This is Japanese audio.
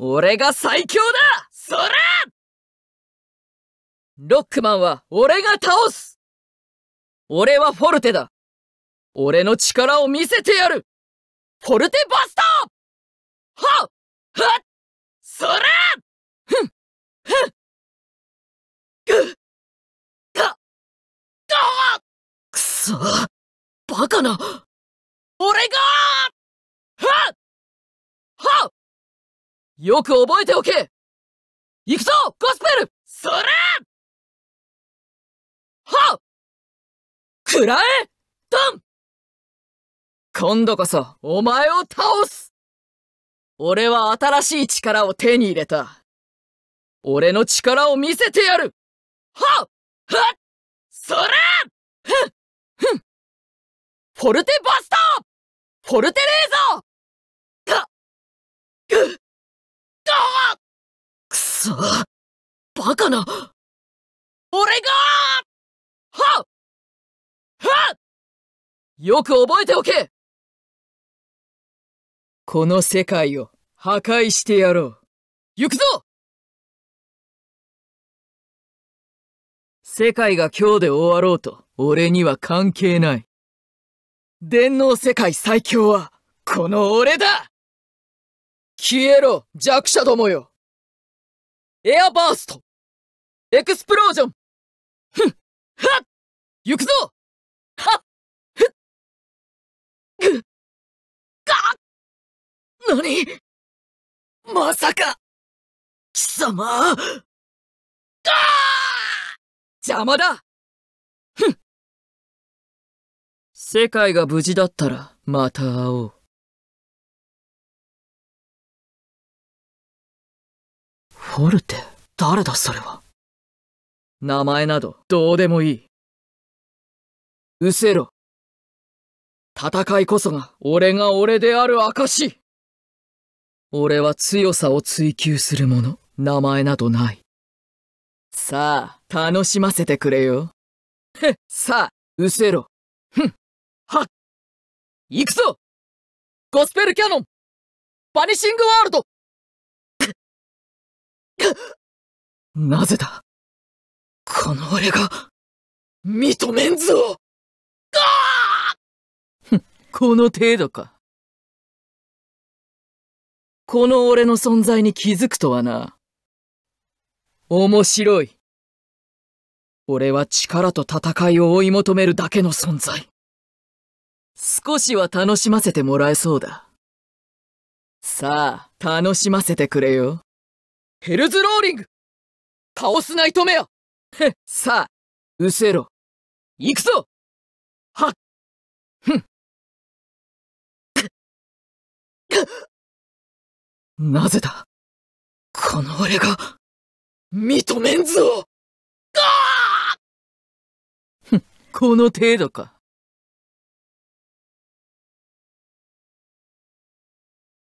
俺が最強だそらロックマンは俺が倒す俺はフォルテだ俺の力を見せてやるフォルテバスターはっはっそらふんふんぐっかどわくそバカな俺がはっはっよく覚えておけ行くぞゴスペルそれはくらえドン今度こそお前を倒す俺は新しい力を手に入れた。俺の力を見せてやるはっはっそれふんふんフォルテバスターフォルテレーザーそ、バカな俺がははよく覚えておけこの世界を破壊してやろう。行くぞ世界が今日で終わろうと、俺には関係ない。電脳世界最強は、この俺だ消えろ、弱者どもよエアバーストエクスプロージョンふっはっ行くぞはっふっぐっが何まさか貴様が邪魔だふッ。世界が無事だったらまた会おう。ポルテ誰だそれは名前などどうでもいい失せろ戦いこそが俺が俺である証俺は強さを追求するもの名前などないさあ楽しませてくれよへっさあ失せろふんはっ行くぞゴスペルキャノンバニシングワールドなぜだこの俺が、認めんぞああこの程度か。この俺の存在に気づくとはな。面白い。俺は力と戦いを追い求めるだけの存在。少しは楽しませてもらえそうだ。さあ、楽しませてくれよ。ヘルズローリング倒すな、ナイトメアへっ、さあ、うせろ。行くぞはっふん。なぜだこの俺が、認めんぞふん、この程度か。